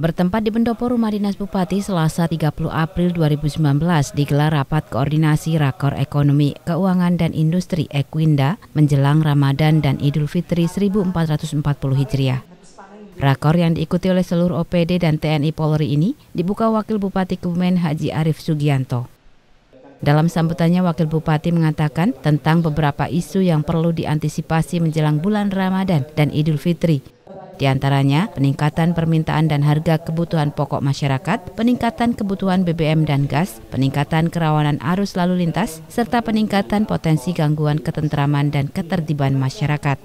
Bertempat di pendopo rumah dinas Bupati Selasa 30 April 2019 digelar rapat koordinasi Rakor Ekonomi, Keuangan dan Industri Ekwinda menjelang Ramadan dan Idul Fitri 1440 Hijriah. Rakor yang diikuti oleh seluruh OPD dan TNI Polri ini dibuka Wakil Bupati Kebumen Haji Arif Sugianto. Dalam sambutannya, Wakil Bupati mengatakan tentang beberapa isu yang perlu diantisipasi menjelang bulan Ramadan dan Idul Fitri, di antaranya, peningkatan permintaan dan harga kebutuhan pokok masyarakat, peningkatan kebutuhan BBM dan gas, peningkatan kerawanan arus lalu lintas, serta peningkatan potensi gangguan ketentraman dan ketertiban masyarakat.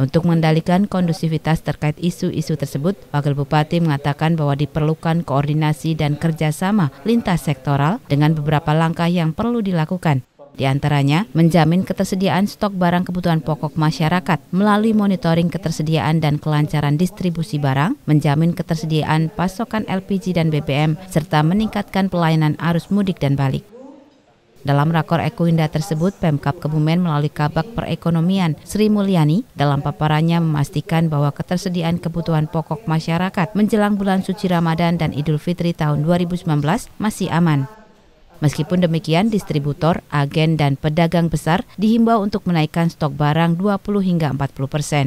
Untuk mengendalikan kondusivitas terkait isu-isu tersebut, Wakil Bupati mengatakan bahwa diperlukan koordinasi dan kerjasama lintas sektoral dengan beberapa langkah yang perlu dilakukan, di antaranya, menjamin ketersediaan stok barang kebutuhan pokok masyarakat melalui monitoring ketersediaan dan kelancaran distribusi barang, menjamin ketersediaan pasokan LPG dan BBM, serta meningkatkan pelayanan arus mudik dan balik. Dalam rakor Ekuinda tersebut, Pemkap Kebumen melalui Kabak Perekonomian Sri Mulyani dalam paparannya memastikan bahwa ketersediaan kebutuhan pokok masyarakat menjelang bulan suci Ramadan dan Idul Fitri tahun 2019 masih aman. Meskipun demikian, distributor, agen, dan pedagang besar dihimbau untuk menaikkan stok barang 20 hingga 40 persen.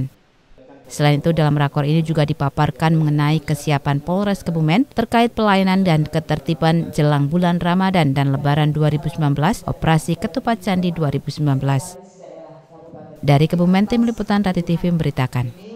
Selain itu, dalam rakor ini juga dipaparkan mengenai kesiapan Polres Kebumen terkait pelayanan dan ketertiban jelang bulan Ramadan dan Lebaran 2019, Operasi Ketupat Candi 2019. Dari Kebumen, Tim Liputan Rati TV memberitakan.